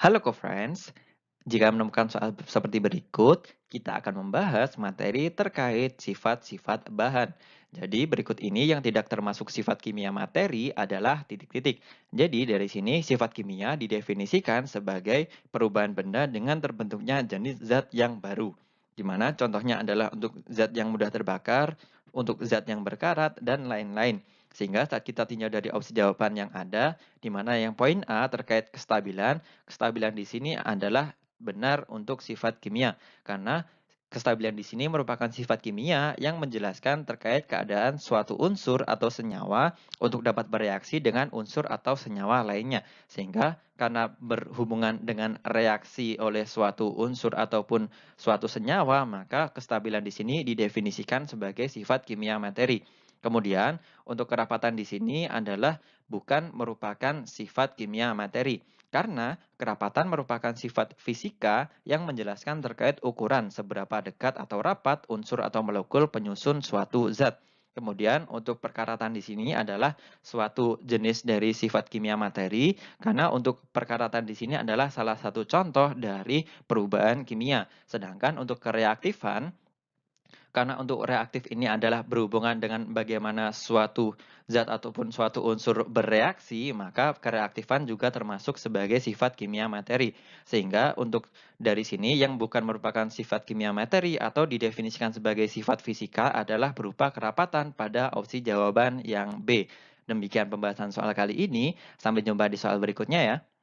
Halo co-friends, jika menemukan soal seperti berikut, kita akan membahas materi terkait sifat-sifat bahan. Jadi berikut ini yang tidak termasuk sifat kimia materi adalah titik-titik. Jadi dari sini sifat kimia didefinisikan sebagai perubahan benda dengan terbentuknya jenis zat yang baru. Dimana contohnya adalah untuk zat yang mudah terbakar, untuk zat yang berkarat, dan lain-lain. Sehingga saat kita tinjau dari opsi jawaban yang ada, di mana yang poin A terkait kestabilan, kestabilan di sini adalah benar untuk sifat kimia. Karena Kestabilan di sini merupakan sifat kimia yang menjelaskan terkait keadaan suatu unsur atau senyawa untuk dapat bereaksi dengan unsur atau senyawa lainnya. Sehingga karena berhubungan dengan reaksi oleh suatu unsur ataupun suatu senyawa, maka kestabilan di sini didefinisikan sebagai sifat kimia materi. Kemudian, untuk kerapatan di sini adalah bukan merupakan sifat kimia materi, karena kerapatan merupakan sifat fisika yang menjelaskan terkait ukuran seberapa dekat atau rapat unsur atau molekul penyusun suatu zat. Kemudian untuk perkaratan di sini adalah suatu jenis dari sifat kimia materi karena untuk perkaratan di sini adalah salah satu contoh dari perubahan kimia. Sedangkan untuk kereaktifan karena untuk reaktif ini adalah berhubungan dengan bagaimana suatu zat ataupun suatu unsur bereaksi, maka kereaktifan juga termasuk sebagai sifat kimia materi. Sehingga untuk dari sini yang bukan merupakan sifat kimia materi atau didefinisikan sebagai sifat fisika adalah berupa kerapatan pada opsi jawaban yang B. Demikian pembahasan soal kali ini, sampai jumpa di soal berikutnya ya.